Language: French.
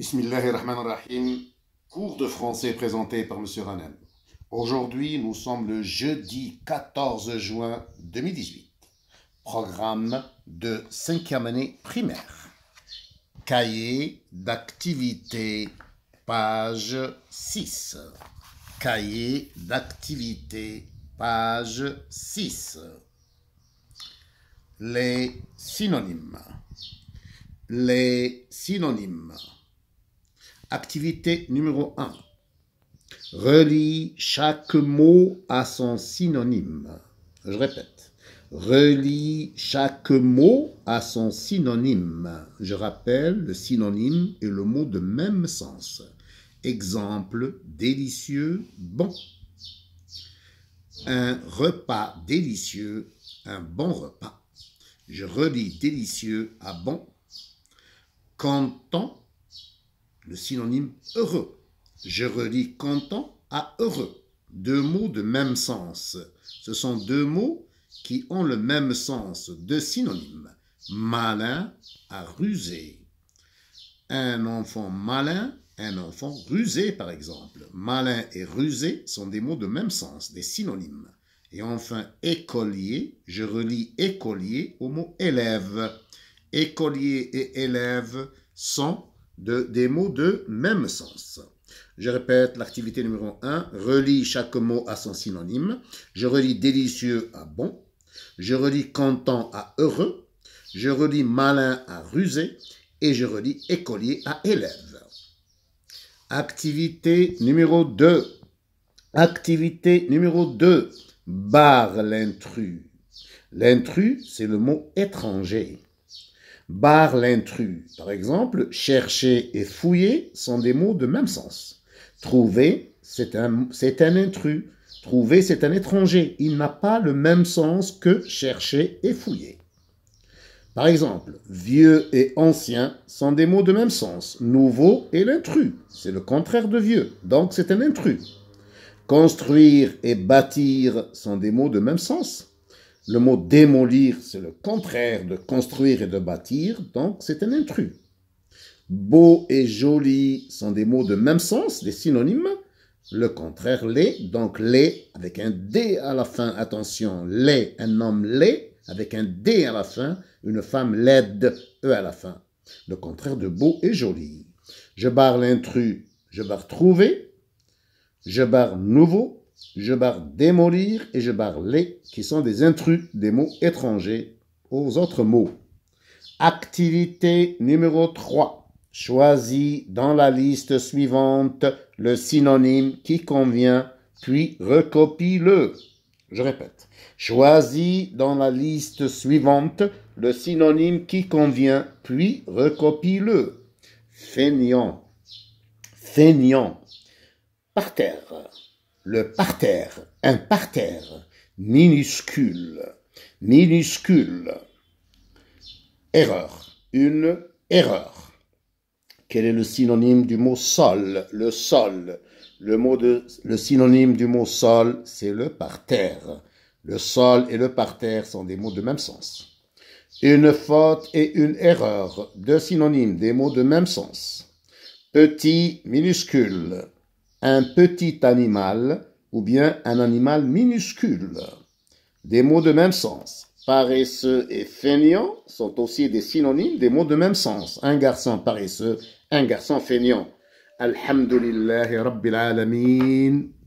Bismillahirrahmanirrahim. Cours de français présenté par M. Ranel Aujourd'hui, nous sommes le jeudi 14 juin 2018. Programme de cinquième année primaire. Cahier d'activité, page 6. Cahier d'activité, page 6. Les synonymes. Les synonymes Activité numéro 1. Relis chaque mot à son synonyme. Je répète. Relis chaque mot à son synonyme. Je rappelle, le synonyme est le mot de même sens. Exemple, délicieux, bon. Un repas délicieux, un bon repas. Je relis délicieux à bon. Content, le synonyme heureux. Je relis content à heureux. Deux mots de même sens. Ce sont deux mots qui ont le même sens, deux synonymes. Malin à rusé. Un enfant malin, un enfant rusé par exemple. Malin et rusé sont des mots de même sens, des synonymes. Et enfin, écolier, je relis écolier au mot élève. Écolier et élève sont des mots de même sens. Je répète, l'activité numéro 1 relie chaque mot à son synonyme. Je relis délicieux à bon. Je relis content à heureux. Je relis malin à rusé. Et je relis écolier à élève. Activité numéro 2. Activité numéro 2. Barre l'intrus. L'intrus, c'est le mot étranger. Barre l'intrus, par exemple, chercher et fouiller sont des mots de même sens. Trouver, c'est un, c'est un intrus. Trouver, c'est un étranger. Il n'a pas le même sens que chercher et fouiller. Par exemple, vieux et ancien sont des mots de même sens. Nouveau et l'intrus, c'est le contraire de vieux, donc c'est un intrus. Construire et bâtir sont des mots de même sens. Le mot démolir, c'est le contraire de construire et de bâtir, donc c'est un intrus. Beau et joli sont des mots de même sens, des synonymes. Le contraire, les, donc les, avec un D à la fin, attention, les, un homme les, avec un D à la fin, une femme laide, E à la fin. Le contraire de beau et joli. Je barre l'intrus, je barre trouver, je barre nouveau, je barre démolir et je barre les, qui sont des intrus, des mots étrangers aux autres mots. Activité numéro 3. Choisis dans la liste suivante le synonyme qui convient, puis recopie-le. Je répète. Choisis dans la liste suivante le synonyme qui convient, puis recopie-le. Feignant. Feignant. Par terre le parterre, un parterre minuscule, minuscule. Erreur, une erreur. Quel est le synonyme du mot sol Le sol. Le, le synonyme du mot sol, c'est le parterre. Le sol et le parterre sont des mots de même sens. Une faute et une erreur, deux synonymes, des mots de même sens. Petit, minuscule un petit animal ou bien un animal minuscule. Des mots de même sens. Paresseux et feignant sont aussi des synonymes des mots de même sens. Un garçon paresseux, un garçon feignant. Alhamdulillahi Rabbil Alameen.